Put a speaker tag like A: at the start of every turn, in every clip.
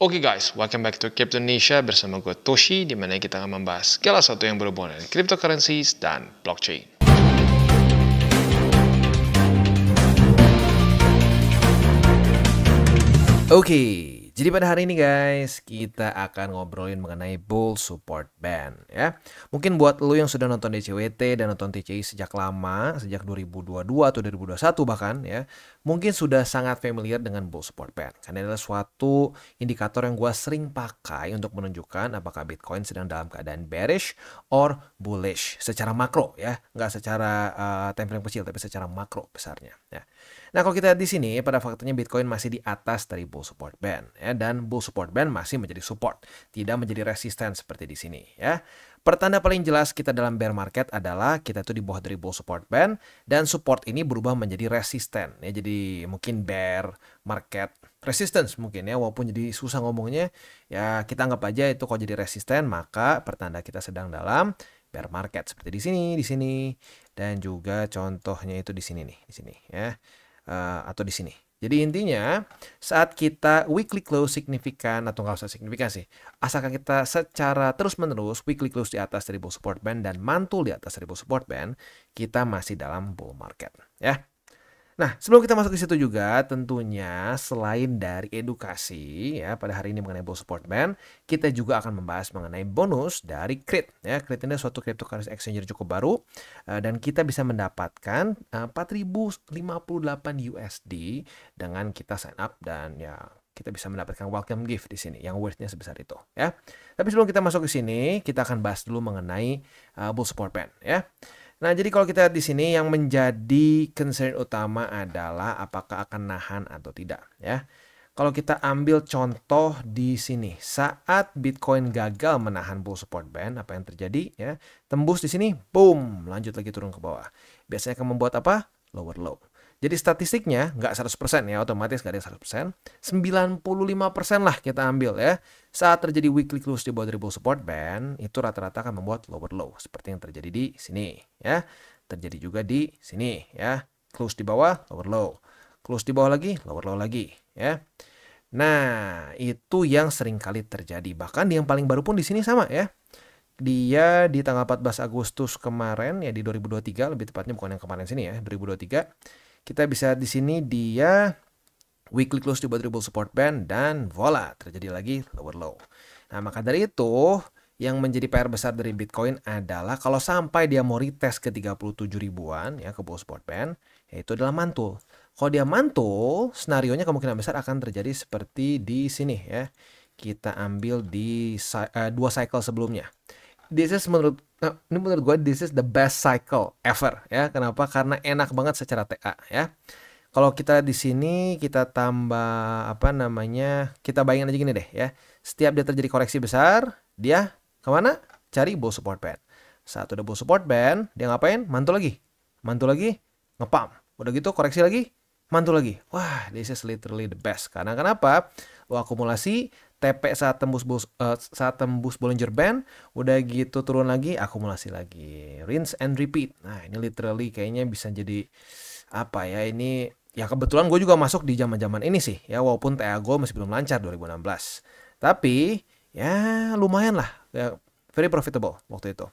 A: Oke okay guys, welcome back to Crypto Indonesia bersama gue Toshi di mana kita akan membahas segala satu yang berhubungan dengan cryptocurrency dan blockchain. Oke, okay, jadi pada hari ini guys, kita akan ngobrolin mengenai Bull Support Band ya. Mungkin buat lo yang sudah nonton DCWT dan nonton TCI sejak lama, sejak 2022 atau 2021 bahkan ya, mungkin sudah sangat familiar dengan Bull Support Band. Karena adalah suatu indikator yang gue sering pakai untuk menunjukkan apakah Bitcoin sedang dalam keadaan bearish or bullish secara makro ya, nggak secara uh, kecil tapi secara makro besarnya ya. Nah kalau kita lihat di sini pada faktanya Bitcoin masih di atas dari bull support band ya dan bull support band masih menjadi support, tidak menjadi resisten seperti di sini ya. Pertanda paling jelas kita dalam bear market adalah kita tuh di bawah dari bull support band dan support ini berubah menjadi resisten ya jadi mungkin bear market resistance mungkin ya walaupun jadi susah ngomongnya ya kita anggap aja itu kalau jadi resisten maka pertanda kita sedang dalam bear market seperti di sini, di sini dan juga contohnya itu di sini nih, di sini ya uh, atau di sini. Jadi intinya saat kita weekly close signifikan atau nggak usah signifikan sih, asalkan kita secara terus menerus weekly close di atas 1000 support band dan mantul di atas 1000 support band, kita masih dalam bull market ya. Nah, sebelum kita masuk ke situ juga, tentunya selain dari edukasi ya pada hari ini mengenai Bull Support Band, kita juga akan membahas mengenai bonus dari Crit. Ya, Crit ini suatu cryptocurrency exchange cukup baru eh, dan kita bisa mendapatkan 4058 eh, USD dengan kita sign up dan ya kita bisa mendapatkan welcome gift di sini yang worthnya sebesar itu ya. Tapi sebelum kita masuk ke sini, kita akan bahas dulu mengenai uh, eh, bull support band ya. Nah, jadi kalau kita lihat di sini yang menjadi concern utama adalah apakah akan nahan atau tidak ya. Kalau kita ambil contoh di sini, saat Bitcoin gagal menahan bull support band, apa yang terjadi ya? Tembus di sini, boom, lanjut lagi turun ke bawah. Biasanya akan membuat apa? Lower low. Jadi statistiknya nggak 100% ya, otomatis nggak ada 100%. 95% lah kita ambil ya. Saat terjadi weekly close di bawah ribu support band, itu rata-rata akan membuat lower low. Seperti yang terjadi di sini ya. Terjadi juga di sini ya. Close di bawah, lower low. Close di bawah lagi, lower low lagi ya. Nah, itu yang sering kali terjadi. Bahkan yang paling baru pun di sini sama ya dia di tanggal 14 Agustus kemarin ya di 2023 lebih tepatnya bukan yang kemarin sini ya 2023 kita bisa di sini dia weekly close to battery support band dan voila terjadi lagi lower low. Nah maka dari itu yang menjadi PR besar dari Bitcoin adalah kalau sampai dia mau retest ke 37 ribuan ya ke bull support band yaitu adalah mantul. Kalau dia mantul, skenario nya kemungkinan besar akan terjadi seperti di sini ya. Kita ambil di uh, dua cycle sebelumnya. This is menurut Nah, ini menurut gue this is the best cycle ever ya. Kenapa? Karena enak banget secara TA ya. Kalau kita di sini kita tambah apa namanya? Kita bayangin aja gini deh ya. Setiap dia terjadi koreksi besar, dia kemana? Cari bull support band. Saat udah bull support band, dia ngapain? Mantul lagi. Mantul lagi, ngepam. Udah gitu koreksi lagi, mantul lagi. Wah, this is literally the best. Karena kenapa? Lo akumulasi, TP saat tembus bus, uh, eh, saat tembus Bollinger Band, udah gitu turun lagi, akumulasi lagi, rinse and repeat. Nah ini literally kayaknya bisa jadi apa ya ini ya kebetulan gue juga masuk di zaman zaman ini sih ya walaupun TA gue masih belum lancar 2016 tapi ya lumayan lah ya, very profitable waktu itu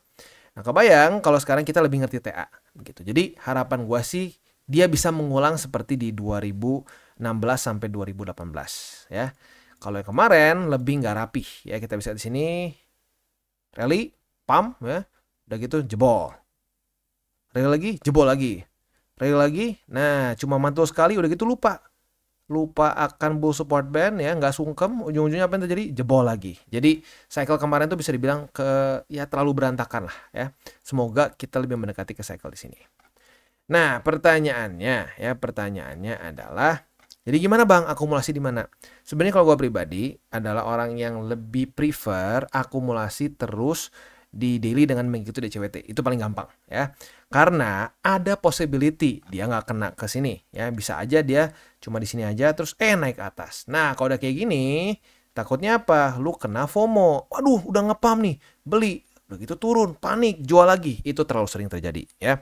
A: nah kebayang kalau sekarang kita lebih ngerti TA gitu jadi harapan gue sih dia bisa mengulang seperti di 2016 sampai 2018 ya kalau yang kemarin lebih nggak rapi, ya kita bisa di sini rally, pump ya, udah gitu jebol. Rally lagi, jebol lagi. Rally lagi, nah cuma mantul sekali udah gitu lupa. Lupa akan bull support band ya, nggak sungkem, ujung-ujungnya apa yang terjadi? Jebol lagi. Jadi cycle kemarin tuh bisa dibilang ke ya terlalu berantakan lah ya. Semoga kita lebih mendekati ke cycle di sini. Nah, pertanyaannya ya, pertanyaannya adalah jadi gimana bang akumulasi di mana? Sebenarnya kalau gue pribadi adalah orang yang lebih prefer akumulasi terus di daily dengan mengikuti DCWT itu paling gampang ya karena ada possibility dia nggak kena ke sini ya bisa aja dia cuma di sini aja terus eh naik atas nah kalau udah kayak gini takutnya apa lu kena FOMO waduh udah ngepam nih beli begitu turun panik jual lagi itu terlalu sering terjadi ya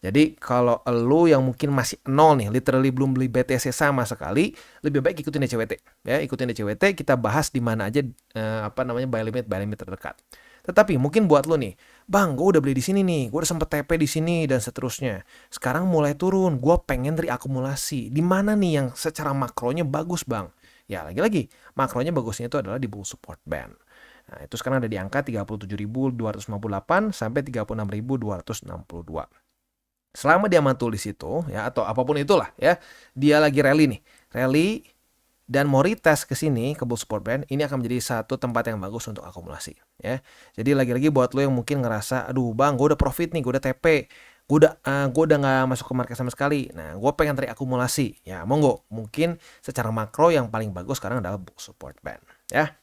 A: jadi kalau lo yang mungkin masih nol nih, literally belum beli BTC sama sekali, lebih baik ikutin DCWT ya, ikutin DCWT kita bahas di mana aja eh, apa namanya buy limit buy limit terdekat. Tetapi mungkin buat lo nih, bang, gue udah beli di sini nih, gue udah sempet TP di sini dan seterusnya. Sekarang mulai turun, gue pengen reakumulasi. Di mana nih yang secara makronya bagus bang? Ya lagi-lagi, makronya bagusnya itu adalah di bull support band. Nah, itu sekarang ada di angka 37.258 sampai 36.262. Selama dia mantul di situ ya atau apapun itulah ya, dia lagi rally nih. Rally dan mau retest ke sini ke Bull Support Band, ini akan menjadi satu tempat yang bagus untuk akumulasi ya. Jadi lagi-lagi buat lo yang mungkin ngerasa aduh Bang, gue udah profit nih, gue udah TP, gue udah uh, eh, gue udah nggak masuk ke market sama sekali. Nah, gue pengen tarik akumulasi. Ya, monggo. Mungkin secara makro yang paling bagus sekarang adalah Bull Support Band ya.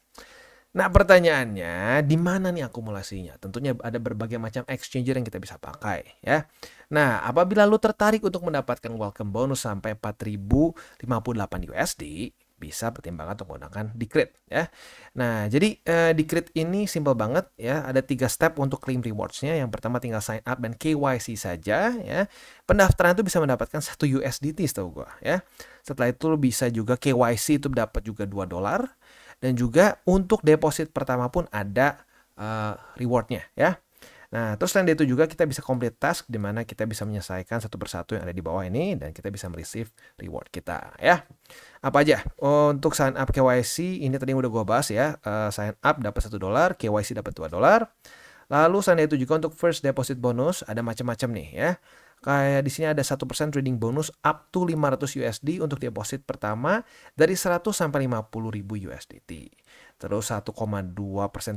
A: Nah pertanyaannya, di mana nih akumulasinya? Tentunya ada berbagai macam exchanger yang kita bisa pakai ya. Nah apabila lo tertarik untuk mendapatkan welcome bonus sampai 4058 USD, bisa pertimbangkan untuk menggunakan Decred ya. Nah, jadi eh, Decred ini simple banget ya. Ada tiga step untuk claim rewardsnya. Yang pertama tinggal sign up dan KYC saja ya. Pendaftaran itu bisa mendapatkan USD, USDT setahu gua ya. Setelah itu lo bisa juga KYC itu dapat juga dua dolar dan juga untuk deposit pertama pun ada uh, rewardnya ya. Nah, terus selain itu juga kita bisa complete task di mana kita bisa menyelesaikan satu persatu yang ada di bawah ini dan kita bisa receive reward kita ya. Apa aja? Untuk sign up KYC ini tadi udah gue bahas ya. Uh, sign up dapat satu dolar, KYC dapat dua dolar. Lalu selain itu juga untuk first deposit bonus ada macam-macam nih ya kayak di sini ada 1% trading bonus up to 500 USD untuk deposit pertama dari 100 sampai 50 ribu USDT. Terus 1,2%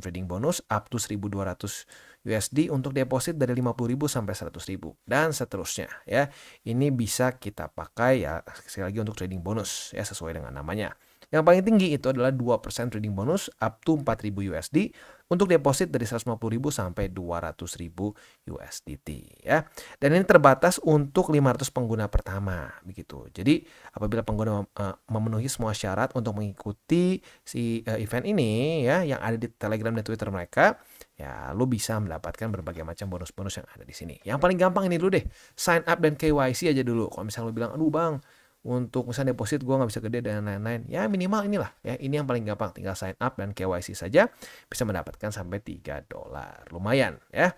A: trading bonus up to 1200 USD untuk deposit dari 50 ribu sampai 100 ribu dan seterusnya ya. Ini bisa kita pakai ya sekali lagi untuk trading bonus ya sesuai dengan namanya. Yang paling tinggi itu adalah 2% trading bonus up to 4000 USD untuk deposit dari 150.000 sampai 200.000 USDT ya. Dan ini terbatas untuk 500 pengguna pertama begitu. Jadi apabila pengguna eh, memenuhi semua syarat untuk mengikuti si eh, event ini ya yang ada di Telegram dan Twitter mereka, ya lu bisa mendapatkan berbagai macam bonus-bonus yang ada di sini. Yang paling gampang ini dulu deh, sign up dan KYC aja dulu. Kalau misalnya lu bilang, aduh bang, untuk misalnya deposit gue nggak bisa gede dan lain-lain ya minimal inilah ya ini yang paling gampang tinggal sign up dan KYC saja bisa mendapatkan sampai 3 dolar lumayan ya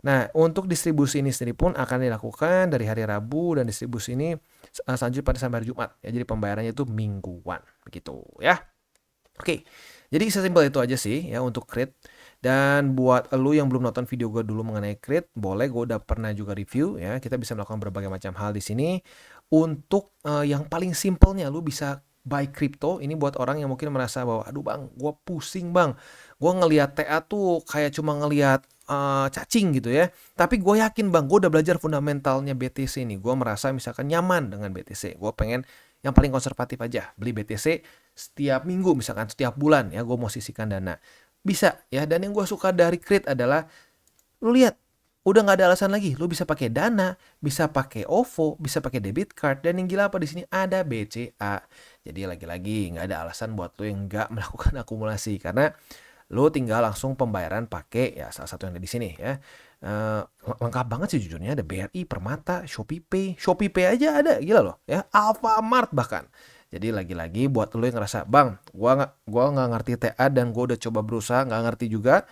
A: nah untuk distribusi ini sendiri pun akan dilakukan dari hari Rabu dan distribusi ini eh, selanjutnya pada sampai hari Jumat ya jadi pembayarannya itu mingguan begitu ya oke jadi sesimpel itu aja sih ya untuk create dan buat lu yang belum nonton video gue dulu mengenai Creed, boleh gue udah pernah juga review ya. Kita bisa melakukan berbagai macam hal di sini. Untuk uh, yang paling simpelnya lu bisa buy crypto ini buat orang yang mungkin merasa bahwa aduh bang gue pusing bang gue ngelihat TA tuh kayak cuma ngelihat uh, cacing gitu ya tapi gue yakin bang gue udah belajar fundamentalnya BTC ini gue merasa misalkan nyaman dengan BTC gue pengen yang paling konservatif aja beli BTC setiap minggu misalkan setiap bulan ya gue mau sisihkan dana bisa ya dan yang gue suka dari Creed adalah lu lihat udah nggak ada alasan lagi lu bisa pakai dana bisa pakai OVO bisa pakai debit card dan yang gila apa di sini ada BCA jadi lagi-lagi nggak ada alasan buat lu yang nggak melakukan akumulasi karena lu tinggal langsung pembayaran pakai ya salah satu yang ada di sini ya. Uh, lengkap banget sih jujurnya ada BRI, Permata, Shopee Pay, Shopee Pay aja ada gila loh ya, Alfamart bahkan. Jadi lagi-lagi buat lo yang ngerasa, bang, gua nggak gua nggak ngerti TA dan gua udah coba berusaha nggak ngerti juga.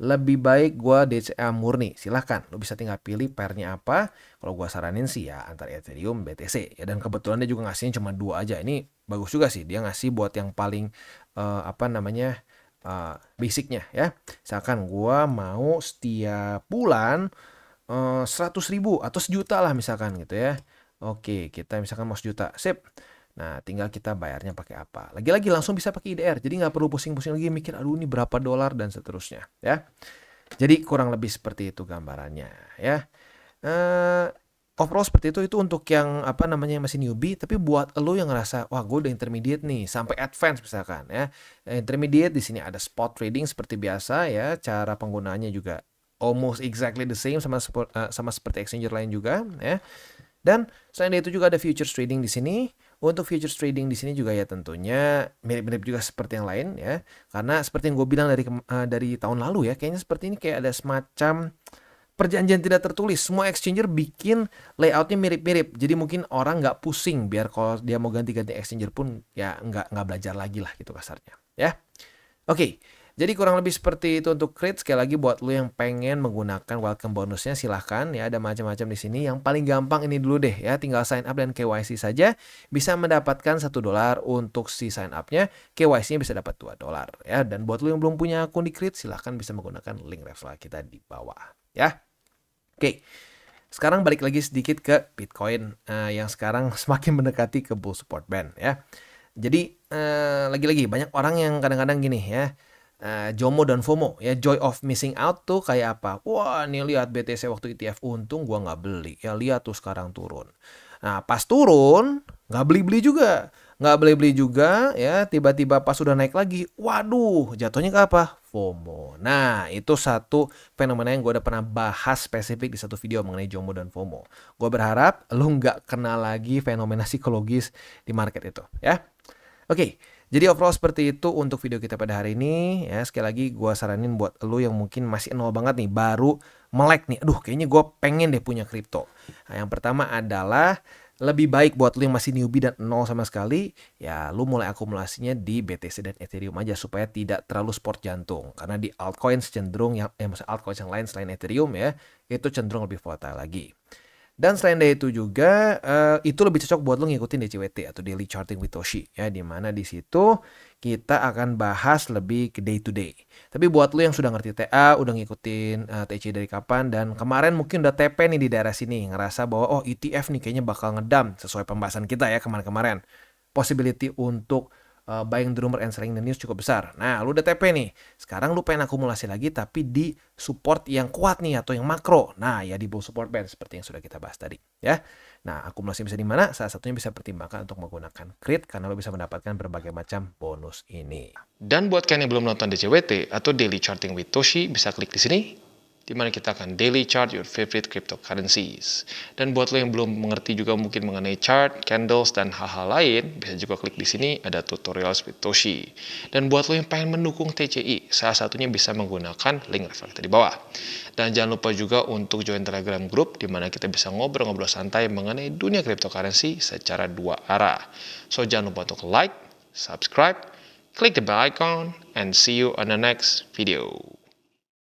A: Lebih baik gua DCA murni. Silahkan, lo bisa tinggal pilih pairnya apa. Kalau gua saranin sih ya antar Ethereum, BTC. Ya dan kebetulan dia juga ngasihnya cuma dua aja. Ini bagus juga sih. Dia ngasih buat yang paling uh, apa namanya? Uh, basicnya ya. Misalkan gua mau setiap bulan uh, ribu atau sejuta lah misalkan gitu ya. Oke, kita misalkan mau sejuta. Sip. Nah, tinggal kita bayarnya pakai apa. Lagi-lagi langsung bisa pakai IDR. Jadi nggak perlu pusing-pusing lagi mikir, aduh ini berapa dolar dan seterusnya. ya. Jadi kurang lebih seperti itu gambarannya. ya. Uh, overall seperti itu itu untuk yang apa namanya yang masih newbie tapi buat lo yang ngerasa wah gue udah intermediate nih sampai advance misalkan ya nah, intermediate di sini ada spot trading seperti biasa ya cara penggunaannya juga almost exactly the same sama eh, sama seperti exchanger lain juga ya dan selain itu juga ada futures trading di sini untuk futures trading di sini juga ya tentunya mirip-mirip juga seperti yang lain ya. Karena seperti yang gue bilang dari uh, dari tahun lalu ya, kayaknya seperti ini kayak ada semacam perjanjian tidak tertulis. Semua exchanger bikin layoutnya mirip-mirip. Jadi mungkin orang nggak pusing biar kalau dia mau ganti-ganti exchanger pun ya nggak nggak belajar lagi lah gitu kasarnya. Ya, oke. Okay. Jadi kurang lebih seperti itu untuk create. Sekali lagi buat lo yang pengen menggunakan welcome bonusnya silahkan ya ada macam-macam di sini. Yang paling gampang ini dulu deh ya tinggal sign up dan KYC saja bisa mendapatkan satu dolar untuk si sign upnya. KYC-nya bisa dapat dua dolar ya. Dan buat lo yang belum punya akun di create silahkan bisa menggunakan link referral kita di bawah ya. Oke. Sekarang balik lagi sedikit ke Bitcoin uh, yang sekarang semakin mendekati ke bull support band ya. Jadi eh, lagi-lagi uh, lagi -lagi, banyak orang yang kadang-kadang gini ya Eh, JOMO dan FOMO ya joy of missing out tuh kayak apa wah nih lihat BTC waktu ETF untung gua nggak beli ya lihat tuh sekarang turun nah pas turun nggak beli beli juga nggak beli beli juga ya tiba-tiba pas sudah naik lagi waduh jatuhnya ke apa FOMO nah itu satu fenomena yang gua udah pernah bahas spesifik di satu video mengenai JOMO dan FOMO Gua berharap lu nggak kenal lagi fenomena psikologis di market itu ya oke okay. Jadi overall seperti itu untuk video kita pada hari ini ya. Sekali lagi gue saranin buat lo yang mungkin masih nol banget nih baru melek nih. Aduh kayaknya gue pengen deh punya kripto. Nah, yang pertama adalah lebih baik buat lo yang masih newbie dan nol sama sekali ya lo mulai akumulasinya di BTC dan Ethereum aja supaya tidak terlalu sport jantung karena di altcoins cenderung yang eh maksudnya altcoins yang lain selain Ethereum ya itu cenderung lebih volatile lagi. Dan selain dari itu juga uh, itu lebih cocok buat lo ngikutin DCWT atau Daily Charting with Toshi ya di mana di situ kita akan bahas lebih ke day to day. Tapi buat lo yang sudah ngerti TA, udah ngikutin uh, eh, TC dari kapan dan kemarin mungkin udah TP nih di daerah sini ngerasa bahwa oh ETF nih kayaknya bakal ngedam sesuai pembahasan kita ya kemarin-kemarin. Possibility untuk uh, buying the rumor and selling the news cukup besar. Nah, lu udah TP nih. Sekarang lu pengen akumulasi lagi tapi di support yang kuat nih atau yang makro. Nah, ya di bull support band seperti yang sudah kita bahas tadi, ya. Nah, akumulasi bisa di mana? Salah satunya bisa pertimbangkan untuk menggunakan crit karena lu bisa mendapatkan berbagai macam bonus ini. Dan buat kalian yang belum nonton DCWT atau Daily Charting with Toshi, bisa klik di sini dimana kita akan daily chart your favorite cryptocurrencies. Dan buat lo yang belum mengerti juga mungkin mengenai chart, candles, dan hal-hal lain, bisa juga klik di sini ada tutorial Spitoshi. Dan buat lo yang pengen mendukung TCI, salah satunya bisa menggunakan link referensi di bawah. Dan jangan lupa juga untuk join Telegram group di mana kita bisa ngobrol-ngobrol santai mengenai dunia cryptocurrency secara dua arah. So jangan lupa untuk like, subscribe, click the bell icon, and see you on the next video.